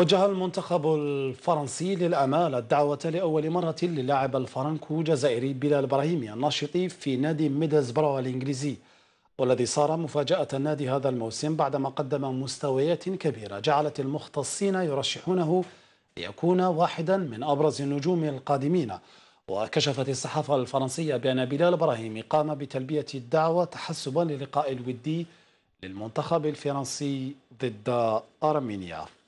وجه المنتخب الفرنسي للأمال الدعوة لأول مرة للاعب الفرنكو جزائري بلال إبراهيمي الناشط في نادي ميدلزبرو الإنجليزي والذي صار مفاجأة النادي هذا الموسم بعدما قدم مستويات كبيرة جعلت المختصين يرشحونه ليكون واحدا من أبرز النجوم القادمين وكشفت الصحافة الفرنسية بأن بلال إبراهيمي قام بتلبية الدعوة تحسبا للقاء الودي للمنتخب الفرنسي ضد أرمينيا